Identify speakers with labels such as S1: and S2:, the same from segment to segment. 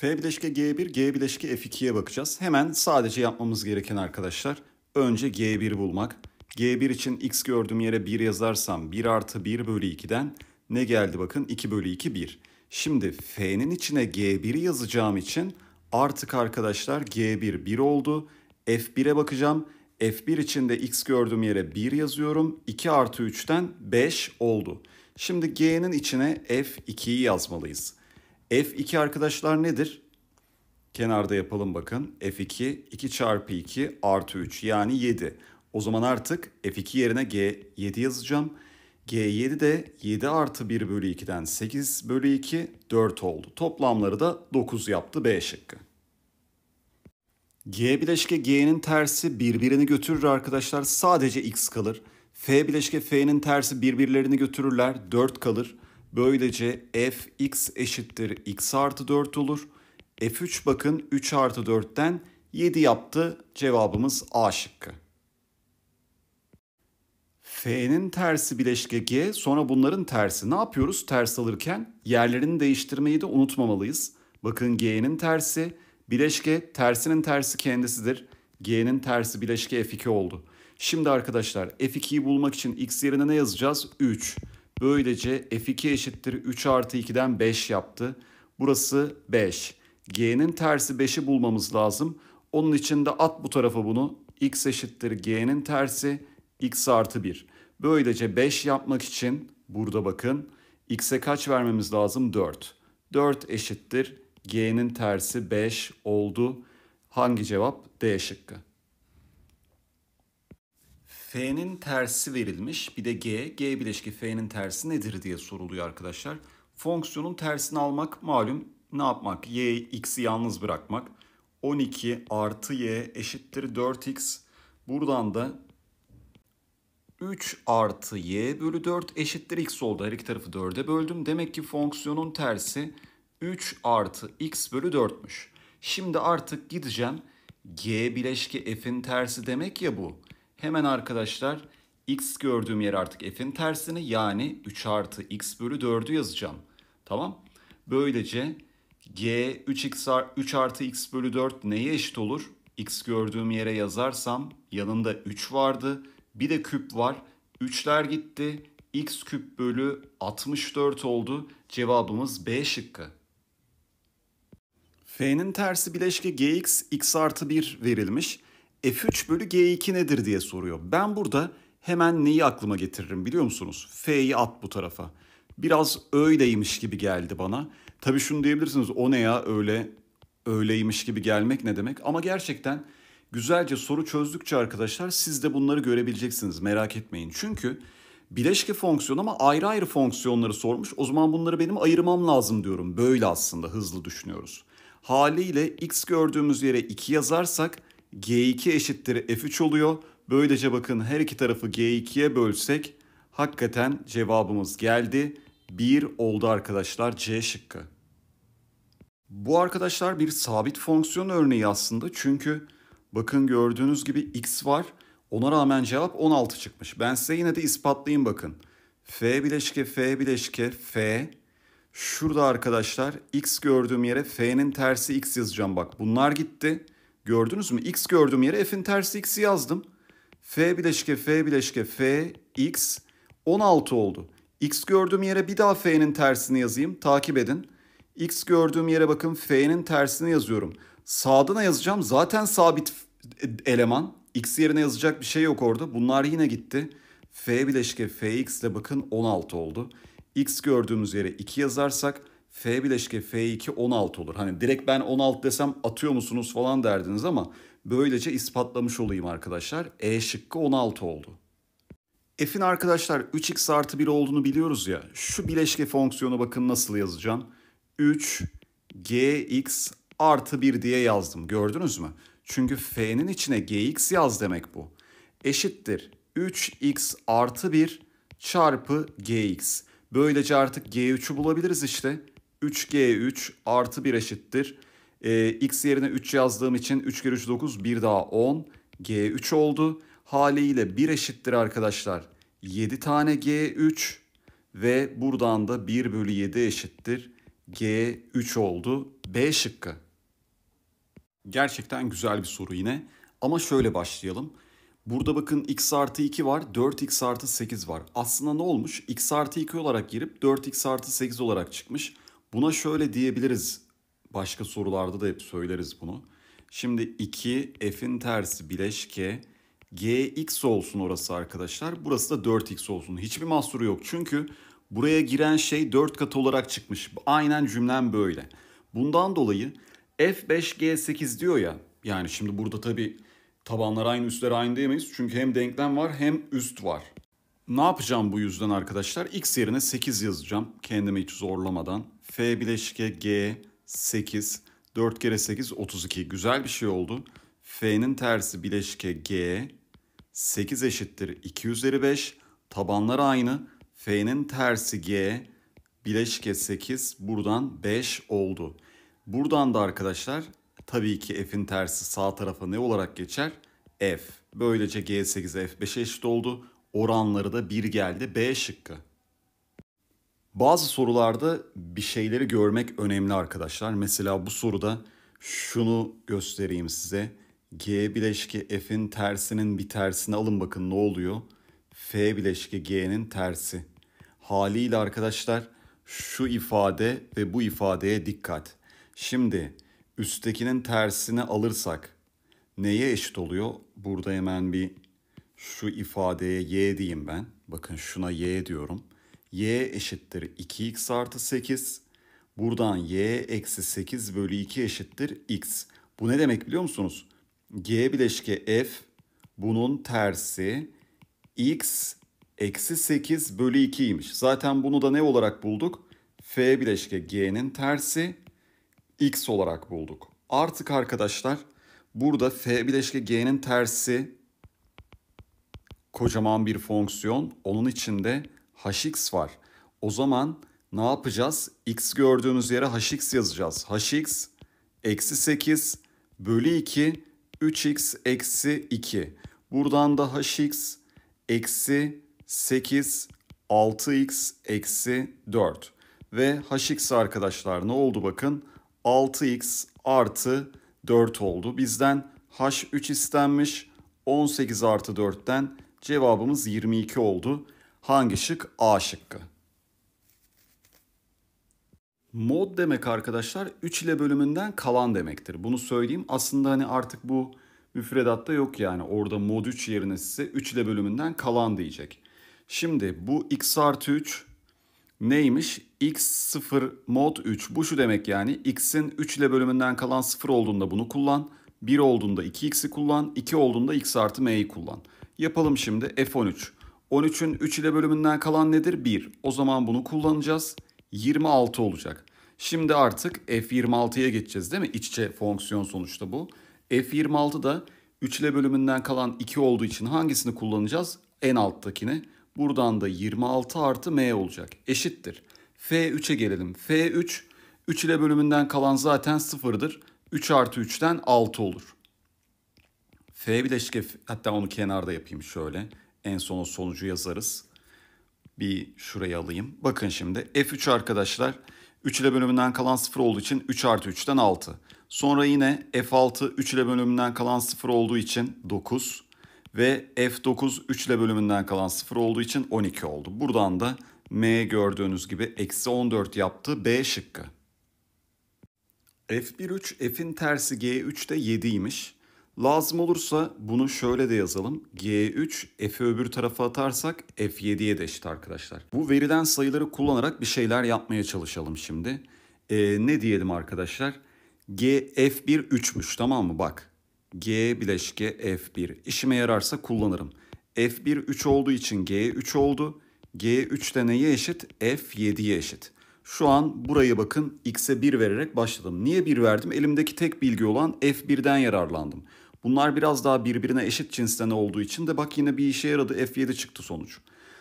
S1: F bileşke G1, G bileşke F2'ye bakacağız. Hemen sadece yapmamız gereken arkadaşlar önce G1 bulmak. G1 için x gördüğüm yere 1 yazarsam 1 artı 1 bölü 2'den ne geldi bakın 2 bölü 2 1. Şimdi F'nin içine G1'i yazacağım için artık arkadaşlar G1 1 oldu. F1'e bakacağım. F1 için de x gördüğüm yere 1 yazıyorum. 2 artı 3'ten 5 oldu. Şimdi G'nin içine F2'yi yazmalıyız. F2 arkadaşlar nedir? Kenarda yapalım bakın. F2 2 çarpı 2 artı 3 yani 7. O zaman artık F2 yerine G7 yazacağım. G7 de 7 artı 1 bölü 2'den 8 bölü 2 4 oldu. Toplamları da 9 yaptı B şıkkı. G bileşke G'nin tersi birbirini götürür arkadaşlar. Sadece X kalır. F bileşke F'nin tersi birbirlerini götürürler. 4 kalır. Böylece f x eşittir x artı 4 olur. F3 bakın 3 artı 4'ten 7 yaptı. Cevabımız A şıkkı. F'nin tersi bileşke G sonra bunların tersi. Ne yapıyoruz ters alırken? Yerlerini değiştirmeyi de unutmamalıyız. Bakın G'nin tersi bileşke tersinin tersi kendisidir. G'nin tersi bileşke F2 oldu. Şimdi arkadaşlar F2'yi bulmak için X yerine ne yazacağız? 3. Böylece f2 eşittir 3 artı 2'den 5 yaptı. Burası 5. G'nin tersi 5'i bulmamız lazım. Onun için de at bu tarafa bunu. X eşittir G'nin tersi X artı 1. Böylece 5 yapmak için burada bakın. X'e kaç vermemiz lazım? 4. 4 eşittir G'nin tersi 5 oldu. Hangi cevap? D şıkkı. F'nin tersi verilmiş. Bir de G. G bileşki F'nin tersi nedir diye soruluyor arkadaşlar. Fonksiyonun tersini almak malum ne yapmak? Y, X'i yalnız bırakmak. 12 artı Y eşittir 4X. Buradan da 3 artı y bölü 4 eşittir x oldu. Her iki tarafı 4'e böldüm. Demek ki fonksiyonun tersi 3 artı x bölü 4'müş. Şimdi artık gideceğim. G bileşki f'in tersi demek ya bu. Hemen arkadaşlar x gördüğüm yer artık f'in tersini yani 3 artı x bölü 4'ü yazacağım. Tamam. Böylece g 3x 3 artı x bölü 4 neye eşit olur? x gördüğüm yere yazarsam yanında 3 vardı. Bir de küp var. 3'ler gitti. x küp bölü 64 oldu. Cevabımız B şıkkı. F'nin tersi bileşke gx x artı 1 verilmiş. F3 bölü G2 nedir diye soruyor. Ben burada hemen neyi aklıma getiririm biliyor musunuz? F'yi at bu tarafa. Biraz öyleymiş gibi geldi bana. Tabii şunu diyebilirsiniz o ne ya öyle öyleymiş gibi gelmek ne demek? Ama gerçekten güzelce soru çözdükçe arkadaşlar siz de bunları görebileceksiniz merak etmeyin. Çünkü bileşke fonksiyon ama ayrı ayrı fonksiyonları sormuş. O zaman bunları benim ayırmam lazım diyorum. Böyle aslında hızlı düşünüyoruz. Haliyle x gördüğümüz yere 2 yazarsak G2 eşittir F3 oluyor. Böylece bakın her iki tarafı G2'ye bölsek hakikaten cevabımız geldi. 1 oldu arkadaşlar C şıkkı. Bu arkadaşlar bir sabit fonksiyon örneği aslında. Çünkü bakın gördüğünüz gibi x var. Ona rağmen cevap 16 çıkmış. Ben size yine de ispatlayayım bakın. F bileşke F bileşke F. Şurada arkadaşlar x gördüğüm yere F'nin tersi x yazacağım bak. Bunlar gitti. Gördünüz mü? X gördüğüm yere f'in tersi x'i yazdım. F bileşke F bileşke F x 16 oldu. X gördüğüm yere bir daha F'nin tersini yazayım. Takip edin. X gördüğüm yere bakın F'nin tersini yazıyorum. Sağdına yazacağım. Zaten sabit eleman. X yerine yazacak bir şey yok orada. Bunlar yine gitti. F bileşke Fx ile bakın 16 oldu. X gördüğümüz yere 2 yazarsak F bileşke F2 16 olur. Hani direkt ben 16 desem atıyor musunuz falan derdiniz ama böylece ispatlamış olayım arkadaşlar. E şıkkı 16 oldu. F'in arkadaşlar 3x artı 1 olduğunu biliyoruz ya. Şu bileşke fonksiyonu bakın nasıl yazacağım. 3 gx artı 1 diye yazdım. Gördünüz mü? Çünkü f'nin içine gx yaz demek bu. Eşittir 3x artı 1 çarpı gx. Böylece artık g3'ü bulabiliriz işte. 3G3 artı 1 eşittir. E, X yerine 3 yazdığım için 3 kere 3 9 1 daha 10 G3 oldu. Haliyle 1 eşittir arkadaşlar. 7 tane G3 ve buradan da 1 bölü 7 eşittir. G3 oldu. B şıkkı. Gerçekten güzel bir soru yine. Ama şöyle başlayalım. Burada bakın x artı 2 var, 4x artı 8 var. Aslında ne olmuş? x artı 2 olarak girip 4x artı 8 olarak çıkmış. Buna şöyle diyebiliriz. Başka sorularda da hep söyleriz bunu. Şimdi 2 f'in tersi bileşke gx olsun orası arkadaşlar. Burası da 4x olsun. Hiçbir mahsuru yok. Çünkü buraya giren şey 4 katı olarak çıkmış. Aynen cümlem böyle. Bundan dolayı f5g8 diyor ya. Yani şimdi burada tabii tabanlar aynı üstler aynı diyemeyiz. Çünkü hem denklem var hem üst var. Ne yapacağım bu yüzden arkadaşlar? X yerine 8 yazacağım kendimi hiç zorlamadan. F bileşke G 8. 4 kere 8 32. Güzel bir şey oldu. F'nin tersi bileşke G 8 eşittir 2 üzeri 5. Tabanlar aynı. F'nin tersi G bileşke 8 buradan 5 oldu. Buradan da arkadaşlar tabii ki F'in tersi sağ tarafa ne olarak geçer? F. Böylece G8'e F5'e eşit oldu. Oranları da 1 geldi. B şıkkı. Bazı sorularda bir şeyleri görmek önemli arkadaşlar. Mesela bu soruda şunu göstereyim size. G bileşki F'in tersinin bir tersini alın bakın ne oluyor? F bileşki G'nin tersi. Haliyle arkadaşlar şu ifade ve bu ifadeye dikkat. Şimdi üsttekinin tersini alırsak neye eşit oluyor? Burada hemen bir şu ifadeye y diyeyim ben. Bakın şuna y diyorum y eşittir 2x artı 8. Buradan y eksi 8 bölü 2 eşittir x. Bu ne demek biliyor musunuz? G bileşke f bunun tersi x eksi 8 bölü 2'ymiş. Zaten bunu da ne olarak bulduk? F bileşke G'nin tersi x olarak bulduk. Artık arkadaşlar burada F bileşke G'nin tersi kocaman bir fonksiyon. Onun içinde hx var. O zaman ne yapacağız? x gördüğümüz yere hx yazacağız. hx eksi 8 bölü 2 3x eksi 2. Buradan da hx eksi 8 6x eksi 4. Ve hx arkadaşlar ne oldu bakın? 6x artı 4 oldu. Bizden h3 istenmiş. 18 artı 4'ten cevabımız 22 oldu. Hangi şık? A şıkkı. Mod demek arkadaşlar 3 ile bölümünden kalan demektir. Bunu söyleyeyim. Aslında hani artık bu müfredatta yok yani. Orada mod 3 yerine size 3 ile bölümünden kalan diyecek. Şimdi bu x artı 3 neymiş? x0 mod 3. Bu şu demek yani. x'in 3 ile bölümünden kalan 0 olduğunda bunu kullan. 1 olduğunda 2x'i kullan. 2 olduğunda x artı m'yi kullan. Yapalım şimdi f13. 13'ün 3 ile bölümünden kalan nedir? 1. O zaman bunu kullanacağız. 26 olacak. Şimdi artık F26'ya geçeceğiz değil mi? İç içe fonksiyon sonuçta bu. F26 da 3 ile bölümünden kalan 2 olduğu için hangisini kullanacağız? En alttakini. Buradan da 26 artı m olacak. Eşittir. F3'e gelelim. F3, 3 ile bölümünden kalan zaten 0'dır. 3 artı 3'ten 6 olur. F bileşke, hatta onu kenarda yapayım şöyle. En son sonucu yazarız. Bir şuraya alayım. Bakın şimdi F3 arkadaşlar 3 ile bölümünden kalan 0 olduğu için 3 artı 3'ten 6. Sonra yine F6 3 ile bölümünden kalan 0 olduğu için 9 ve F9 3 ile bölümünden kalan 0 olduğu için 12 oldu. Buradan da M gördüğünüz gibi eksi 14 yaptı B şıkkı. F1 3 F'in tersi G3 de 7 imiş. Lazım olursa bunu şöyle de yazalım. G3 F'i öbür tarafa atarsak F7'ye de eşit arkadaşlar. Bu veriden sayıları kullanarak bir şeyler yapmaya çalışalım şimdi. Ee, ne diyelim arkadaşlar? G F1 3'müş tamam mı? Bak G bileşke F1. İşime yararsa kullanırım. F1 3 olduğu için G3 oldu. G3 de neye eşit? F7'ye eşit. Şu an burayı bakın x'e 1 vererek başladım. Niye 1 verdim? Elimdeki tek bilgi olan F1'den yararlandım. Bunlar biraz daha birbirine eşit cinsten olduğu için de bak yine bir işe yaradı F7 çıktı sonuç.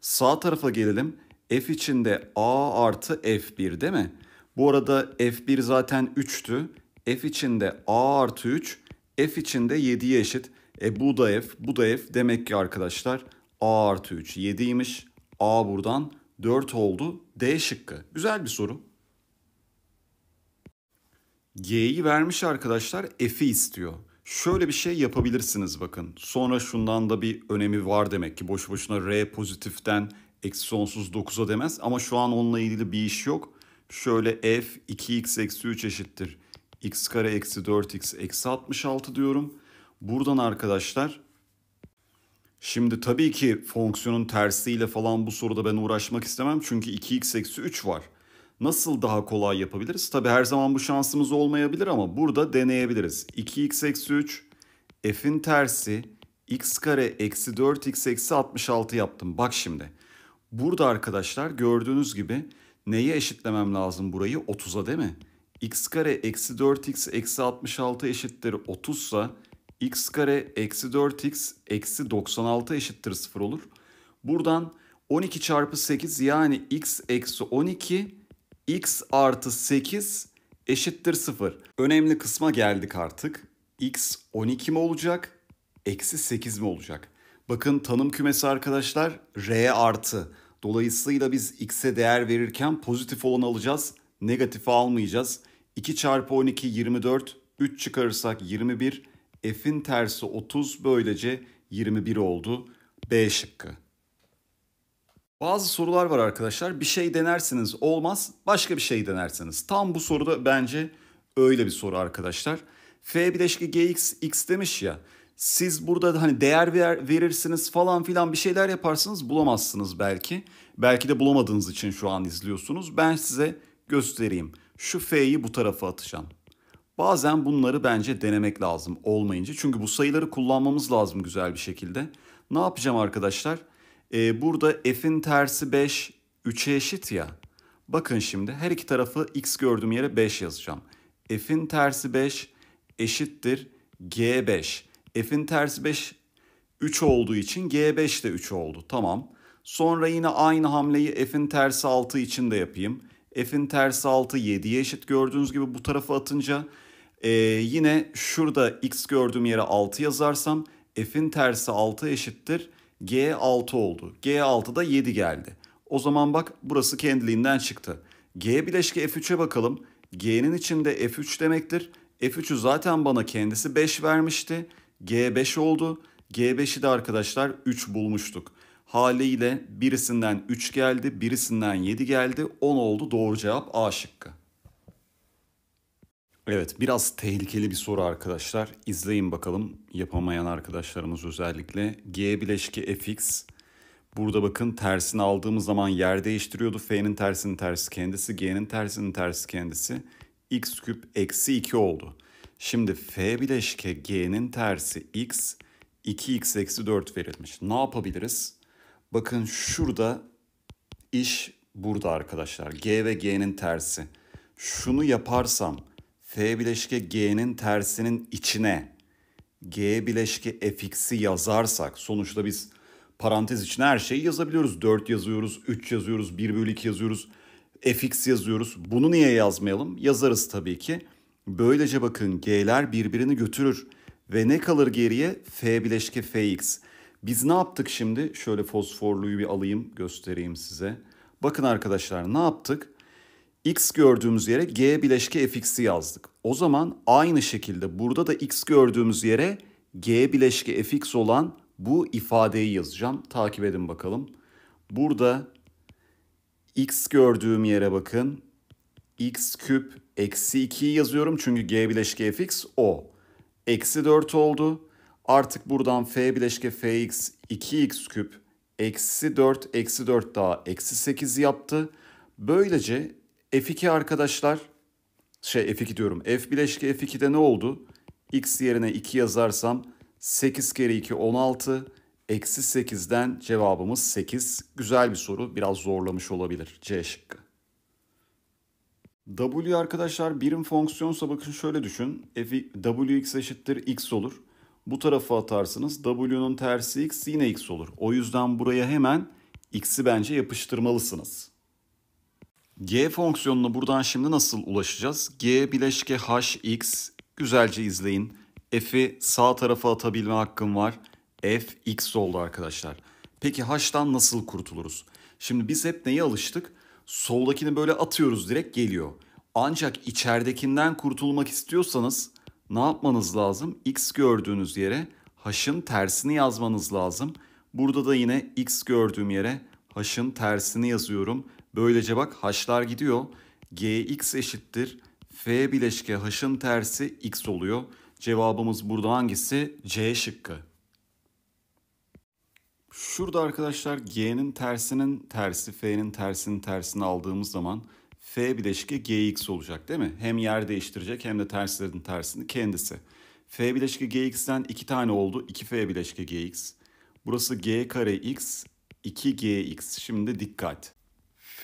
S1: Sağ tarafa gelelim. F içinde A artı F1 değil mi? Bu arada F1 zaten 3'tü. F içinde A artı 3, F içinde 7'ye eşit. E bu da F, bu da F. Demek ki arkadaşlar A artı 3 7'ymiş. A buradan 4 oldu. D şıkkı. Güzel bir soru. G'yi vermiş arkadaşlar F'i istiyor. Şöyle bir şey yapabilirsiniz bakın. Sonra şundan da bir önemi var demek ki. Boş boşuna R pozitiften eksi sonsuz 9'a demez. Ama şu an onunla ilgili bir iş yok. Şöyle f 2x eksi 3 eşittir. x kare eksi 4x eksi 66 diyorum. Buradan arkadaşlar Şimdi tabii ki fonksiyonun tersiyle falan bu soruda ben uğraşmak istemem. Çünkü 2x eksi 3 var nasıl daha kolay yapabiliriz? Tabi her zaman bu şansımız olmayabilir ama burada deneyebiliriz. 2x eksi 3 f'in tersi x kare eksi 4x eksi 66 yaptım. Bak şimdi burada arkadaşlar gördüğünüz gibi neye eşitlemem lazım burayı? 30'a değil mi? x kare eksi 4x eksi 66 eşittir 30 sa x kare eksi 4x eksi 96 eşittir 0 olur. Buradan 12 çarpı 8 yani x eksi 12 x artı 8 eşittir 0. Önemli kısma geldik artık. x 12 mi olacak, eksi 8 mi olacak? Bakın tanım kümesi arkadaşlar r artı. Dolayısıyla biz x'e değer verirken pozitif olanı alacağız, negatifi almayacağız. 2 çarpı 12 24, 3 çıkarırsak 21, f'in tersi 30 böylece 21 oldu. B şıkkı. Bazı sorular var arkadaşlar. Bir şey denersiniz olmaz, başka bir şey denersiniz. Tam bu soruda bence öyle bir soru arkadaşlar. F bileşki GX X demiş ya. Siz burada hani değer ver, verirsiniz falan filan bir şeyler yaparsınız bulamazsınız belki. Belki de bulamadığınız için şu an izliyorsunuz. Ben size göstereyim. Şu F'yi bu tarafa atacağım. Bazen bunları bence denemek lazım olmayınca. Çünkü bu sayıları kullanmamız lazım güzel bir şekilde. Ne yapacağım arkadaşlar? Arkadaşlar e, burada f'in tersi 5 3'e eşit ya. Bakın şimdi her iki tarafı x gördüğüm yere 5 yazacağım. f'in tersi 5 eşittir g5. f'in tersi 5 3 olduğu için g5 de 3 oldu. Tamam. Sonra yine aynı hamleyi f'in tersi 6 için de yapayım. f'in tersi 6 7'ye eşit gördüğünüz gibi bu tarafa atınca e, yine şurada x gördüğüm yere 6 yazarsam f'in tersi 6 eşittir G6 oldu. G6'da 7 geldi. O zaman bak burası kendiliğinden çıktı. G bileşke F3'e bakalım. G'nin içinde F3 demektir. F3'ü zaten bana kendisi 5 vermişti. G5 oldu. G5'i de arkadaşlar 3 bulmuştuk. Haliyle birisinden 3 geldi, birisinden 7 geldi, 10 oldu. Doğru cevap A şıkkı. Evet biraz tehlikeli bir soru arkadaşlar. İzleyin bakalım yapamayan arkadaşlarımız özellikle. G bileşki fx burada bakın tersini aldığımız zaman yer değiştiriyordu. F'nin tersinin tersi kendisi, G'nin tersinin tersi kendisi. x küp eksi 2 oldu. Şimdi F bileşke G'nin tersi x 2x eksi 4 verilmiş. Ne yapabiliriz? Bakın şurada iş burada arkadaşlar. G ve G'nin tersi. Şunu yaparsam F bileşke G'nin tersinin içine G bileşke fx'i yazarsak sonuçta biz parantez içine her şeyi yazabiliyoruz. 4 yazıyoruz, 3 yazıyoruz, 1 bölü 2 yazıyoruz, fx yazıyoruz. Bunu niye yazmayalım? Yazarız tabii ki. Böylece bakın G'ler birbirini götürür. Ve ne kalır geriye? F bileşke Fx. Biz ne yaptık şimdi? Şöyle fosforluyu bir alayım göstereyim size. Bakın arkadaşlar ne yaptık? x gördüğümüz yere g bileşke fx'i yazdık. O zaman aynı şekilde burada da x gördüğümüz yere g bileşke fx olan bu ifadeyi yazacağım. Takip edin bakalım. Burada x gördüğüm yere bakın. x küp eksi 2'yi yazıyorum çünkü g bileşke fx o. Eksi 4 oldu. Artık buradan f bileşke fx 2x küp eksi 4 eksi 4 daha eksi 8 yaptı. Böylece F2 arkadaşlar şey F2 diyorum. F bileşki F2'de ne oldu? X yerine 2 yazarsam 8 kere 2 16. Eksi 8'den cevabımız 8. Güzel bir soru. Biraz zorlamış olabilir. C şıkkı. W arkadaşlar birim fonksiyonsa bakın şöyle düşün. W x eşittir x olur. Bu tarafa atarsınız. W'nun tersi x yine x olur. O yüzden buraya hemen x'i bence yapıştırmalısınız. G fonksiyonuna buradan şimdi nasıl ulaşacağız? G bileşke h x güzelce izleyin. F'i sağ tarafa atabilme hakkım var. F x oldu arkadaşlar. Peki h'tan nasıl kurtuluruz? Şimdi biz hep neye alıştık? Soldakini böyle atıyoruz direkt geliyor. Ancak içeridekinden kurtulmak istiyorsanız ne yapmanız lazım? X gördüğünüz yere h'ın tersini yazmanız lazım. Burada da yine x gördüğüm yere h'ın tersini yazıyorum. Böylece bak haşlar gidiyor. gx eşittir f bileşke h'ın tersi x oluyor. Cevabımız burada hangisi? C şıkkı. Şurada arkadaşlar g'nin tersinin tersi, f'nin tersinin tersini aldığımız zaman f bileşke gx olacak değil mi? Hem yer değiştirecek hem de terslerin tersini kendisi. f bileşke gx'den 2 tane oldu. 2f bileşke gx. Burası g kare x, 2gx. Şimdi dikkat.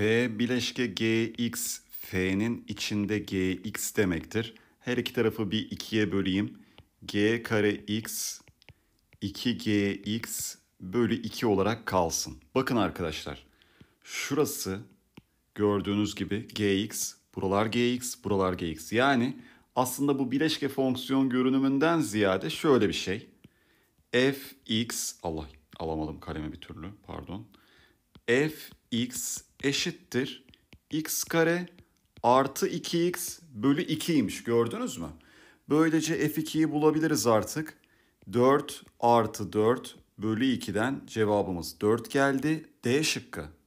S1: F bileşke gx, F'nin içinde gx demektir. Her iki tarafı bir ikiye böleyim. g kare x 2gx bölü 2 olarak kalsın. Bakın arkadaşlar. Şurası gördüğünüz gibi gx, buralar gx, buralar gx. Yani aslında bu bileşke fonksiyon görünümünden ziyade şöyle bir şey. fx, Allah alamadım kalemi bir türlü pardon. f x eşittir x kare artı 2x bölü 2'ymiş gördünüz mü? Böylece f2'yi bulabiliriz artık. 4 artı 4 bölü 2'den cevabımız 4 geldi. D şıkkı.